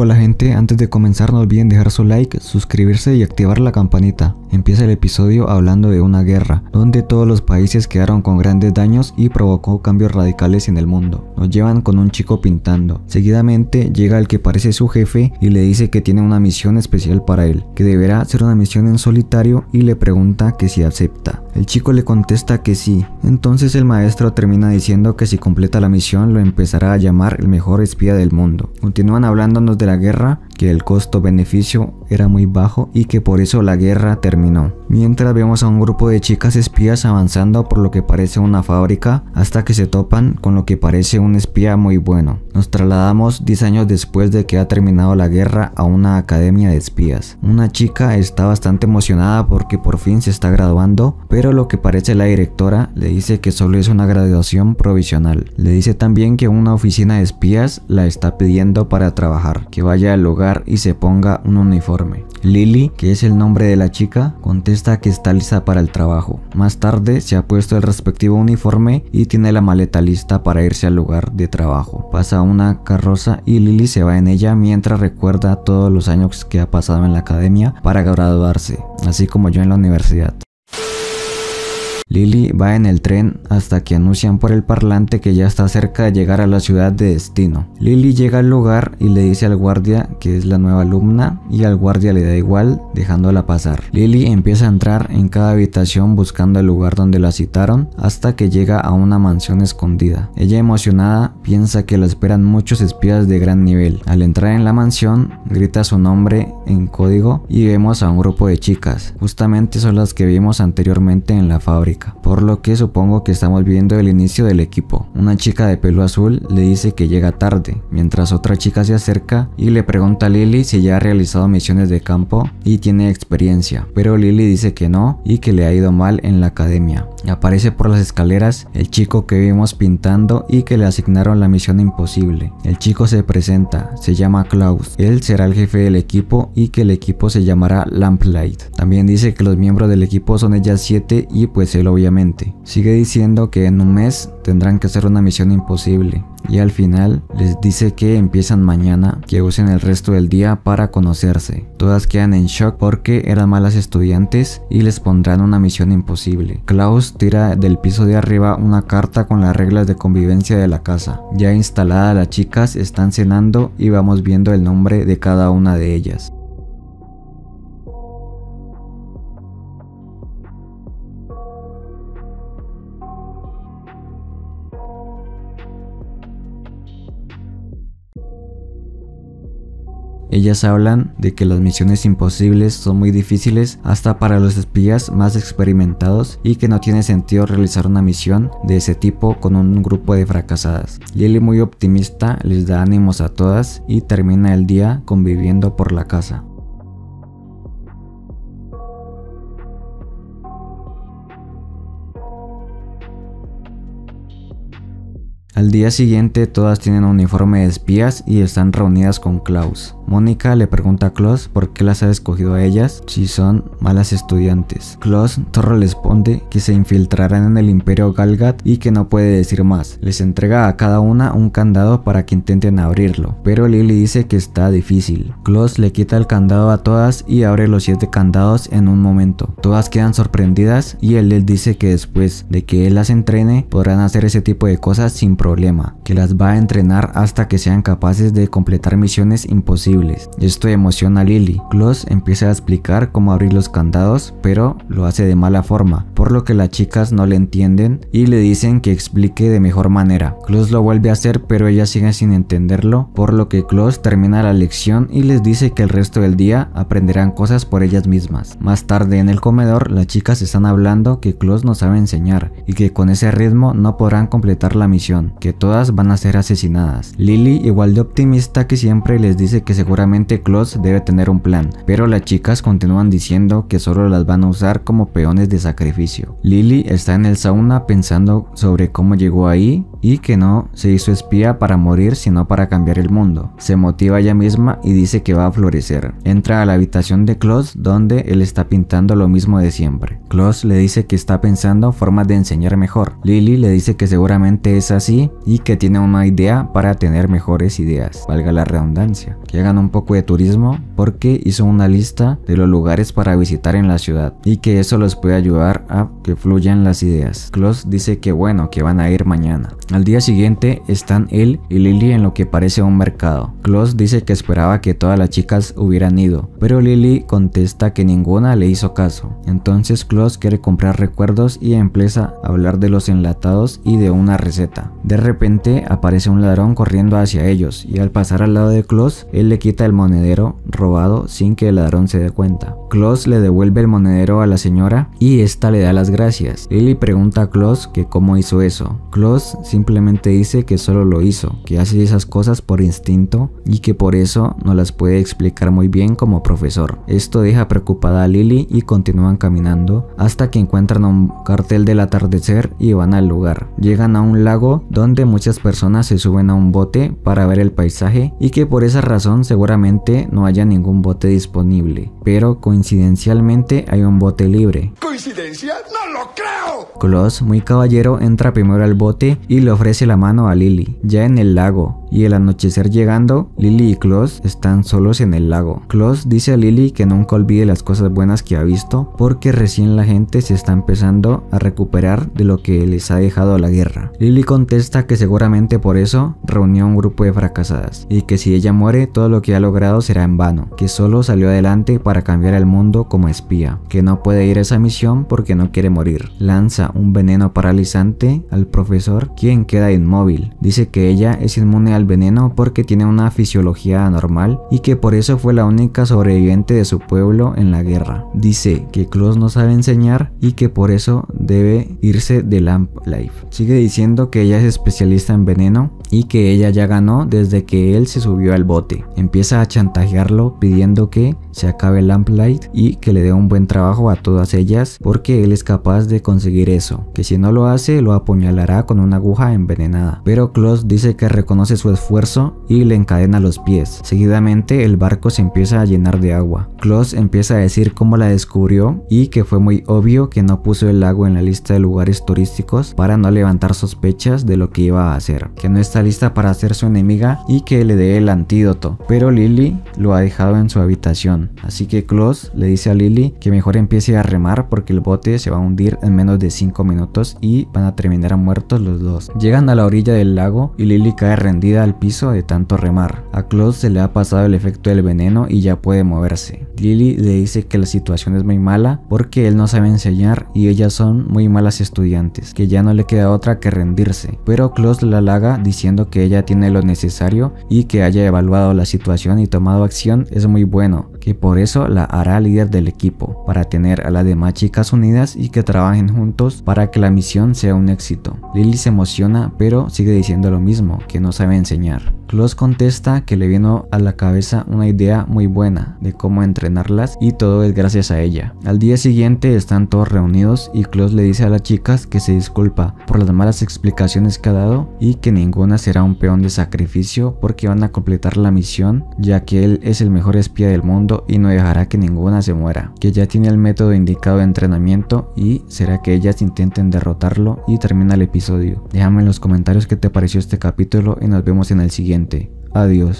Hola gente, antes de comenzar no olviden dejar su like, suscribirse y activar la campanita. Empieza el episodio hablando de una guerra, donde todos los países quedaron con grandes daños y provocó cambios radicales en el mundo. Nos llevan con un chico pintando. Seguidamente llega el que parece su jefe y le dice que tiene una misión especial para él, que deberá ser una misión en solitario y le pregunta que si acepta. El chico le contesta que sí, entonces el maestro termina diciendo que si completa la misión lo empezará a llamar el mejor espía del mundo. Continúan hablándonos de la guerra que el costo-beneficio era muy bajo y que por eso la guerra terminó. Mientras vemos a un grupo de chicas espías avanzando por lo que parece una fábrica hasta que se topan con lo que parece un espía muy bueno. Nos trasladamos 10 años después de que ha terminado la guerra a una academia de espías. Una chica está bastante emocionada porque por fin se está graduando, pero lo que parece la directora le dice que solo es una graduación provisional. Le dice también que una oficina de espías la está pidiendo para trabajar, que vaya al lugar y se ponga un uniforme. Lily, que es el nombre de la chica, contesta que está lista para el trabajo. Más tarde se ha puesto el respectivo uniforme y tiene la maleta lista para irse al lugar de trabajo. Pasa una carroza y Lily se va en ella mientras recuerda todos los años que ha pasado en la academia para graduarse, así como yo en la universidad. Lily va en el tren hasta que anuncian por el parlante que ya está cerca de llegar a la ciudad de destino. Lily llega al lugar y le dice al guardia que es la nueva alumna y al guardia le da igual dejándola pasar. Lily empieza a entrar en cada habitación buscando el lugar donde la citaron hasta que llega a una mansión escondida. Ella emocionada piensa que la esperan muchos espías de gran nivel. Al entrar en la mansión grita su nombre en código y vemos a un grupo de chicas. Justamente son las que vimos anteriormente en la fábrica por lo que supongo que estamos viendo el inicio del equipo. Una chica de pelo azul le dice que llega tarde, mientras otra chica se acerca y le pregunta a Lily si ya ha realizado misiones de campo y tiene experiencia, pero Lily dice que no y que le ha ido mal en la academia. Aparece por las escaleras el chico que vimos pintando y que le asignaron la misión imposible. El chico se presenta, se llama Klaus, él será el jefe del equipo y que el equipo se llamará Lamplight. También dice que los miembros del equipo son ellas 7 y pues él obviamente. Sigue diciendo que en un mes tendrán que hacer una misión imposible y al final les dice que empiezan mañana, que usen el resto del día para conocerse. Todas quedan en shock porque eran malas estudiantes y les pondrán una misión imposible. Klaus tira del piso de arriba una carta con las reglas de convivencia de la casa. Ya instaladas las chicas están cenando y vamos viendo el nombre de cada una de ellas. Ellas hablan de que las misiones imposibles son muy difíciles hasta para los espías más experimentados y que no tiene sentido realizar una misión de ese tipo con un grupo de fracasadas. Lily muy optimista les da ánimos a todas y termina el día conviviendo por la casa. Al día siguiente todas tienen un uniforme de espías y están reunidas con Klaus. Mónica le pregunta a Klaus por qué las ha escogido a ellas si son malas estudiantes. Klaus Torres responde que se infiltrarán en el imperio Galgat y que no puede decir más. Les entrega a cada una un candado para que intenten abrirlo, pero Lily dice que está difícil. Klaus le quita el candado a todas y abre los siete candados en un momento. Todas quedan sorprendidas y él les dice que después de que él las entrene podrán hacer ese tipo de cosas sin problemas problema, que las va a entrenar hasta que sean capaces de completar misiones imposibles. Esto emociona a Lily. Klaus empieza a explicar cómo abrir los candados, pero lo hace de mala forma, por lo que las chicas no le entienden y le dicen que explique de mejor manera. Klaus lo vuelve a hacer, pero ellas siguen sin entenderlo, por lo que Klaus termina la lección y les dice que el resto del día aprenderán cosas por ellas mismas. Más tarde en el comedor, las chicas están hablando que Klaus no sabe enseñar y que con ese ritmo no podrán completar la misión que todas van a ser asesinadas. Lily, igual de optimista que siempre, les dice que seguramente Klaus debe tener un plan, pero las chicas continúan diciendo que solo las van a usar como peones de sacrificio. Lily está en el sauna pensando sobre cómo llegó ahí y que no se hizo espía para morir sino para cambiar el mundo. Se motiva ella misma y dice que va a florecer. Entra a la habitación de Klaus donde él está pintando lo mismo de siempre. Klaus le dice que está pensando formas de enseñar mejor. Lily le dice que seguramente es así y que tiene una idea para tener mejores ideas, valga la redundancia. Que hagan un poco de turismo porque hizo una lista de los lugares para visitar en la ciudad y que eso los puede ayudar a que fluyan las ideas. Klaus dice que bueno, que van a ir mañana. Al día siguiente están él y Lily en lo que parece un mercado. Klaus dice que esperaba que todas las chicas hubieran ido, pero Lily contesta que ninguna le hizo caso. Entonces Klaus quiere comprar recuerdos y empieza a hablar de los enlatados y de una receta. De repente aparece un ladrón corriendo hacia ellos y al pasar al lado de Klaus, él le quita el monedero robado sin que el ladrón se dé cuenta. Klaus le devuelve el monedero a la señora y esta le da las gracias. Lily pregunta a Klaus que cómo hizo eso. Klaus simplemente dice que solo lo hizo, que hace esas cosas por instinto y que por eso no las puede explicar muy bien como profesor. Esto deja preocupada a Lily y continúan caminando hasta que encuentran un cartel del atardecer y van al lugar. Llegan a un lago donde muchas personas se suben a un bote para ver el paisaje y que por esa razón seguramente no haya ningún bote disponible, pero coincidencialmente hay un bote libre. ¿Coincidencia? No lo creo. Klaus, muy caballero, entra primero al bote y le ofrece la mano a Lily, ya en el lago, y el anochecer llegando, Lily y Klaus están solos en el lago. Klaus dice a Lily que nunca olvide las cosas buenas que ha visto porque recién la gente se está empezando a recuperar de lo que les ha dejado la guerra. Lily contesta que seguramente por eso reunió un grupo de fracasadas y que si ella muere todo lo que ha logrado será en vano, que solo salió adelante para cambiar el mundo como espía, que no puede ir a esa misión porque no quiere morir. Lanza un veneno paralizante al profesor quien queda inmóvil. Dice que ella es inmune a veneno porque tiene una fisiología anormal y que por eso fue la única sobreviviente de su pueblo en la guerra. Dice que Klaus no sabe enseñar y que por eso debe irse de Lamp Life. Sigue diciendo que ella es especialista en veneno y que ella ya ganó desde que él se subió al bote. Empieza a chantajearlo pidiendo que se acabe el Lamplight y que le dé un buen trabajo a todas ellas porque él es capaz de conseguir eso, que si no lo hace lo apuñalará con una aguja envenenada. Pero Klaus dice que reconoce su esfuerzo y le encadena los pies. Seguidamente el barco se empieza a llenar de agua. Klaus empieza a decir cómo la descubrió y que fue muy obvio que no puso el lago en la lista de lugares turísticos para no levantar sospechas de lo que iba a hacer, que no está lista para hacer su enemiga y que le dé el antídoto, pero Lily lo ha dejado en su habitación, así que Klaus le dice a Lily que mejor empiece a remar porque el bote se va a hundir en menos de 5 minutos y van a terminar muertos los dos. Llegan a la orilla del lago y Lily cae rendida al piso de tanto remar. A Klaus se le ha pasado el efecto del veneno y ya puede moverse. Lily le dice que la situación es muy mala porque él no sabe enseñar y ellas son muy malas estudiantes, que ya no le queda otra que rendirse, pero Klaus la halaga diciendo que ella tiene lo necesario y que haya evaluado la situación y tomado acción es muy bueno, que por eso la hará líder del equipo, para tener a las demás chicas unidas y que trabajen juntos para que la misión sea un éxito. Lily se emociona, pero sigue diciendo lo mismo, que no sabe enseñar. Klaus contesta que le vino a la cabeza una idea muy buena de cómo entrenarlas y todo es gracias a ella. Al día siguiente están todos reunidos y Klaus le dice a las chicas que se disculpa por las malas explicaciones que ha dado y que ninguna será un peón de sacrificio porque van a completar la misión ya que él es el mejor espía del mundo y no dejará que ninguna se muera, que ya tiene el método indicado de entrenamiento y será que ellas intenten derrotarlo y termina el episodio. Déjame en los comentarios qué te pareció este capítulo y nos vemos en el siguiente. Adiós.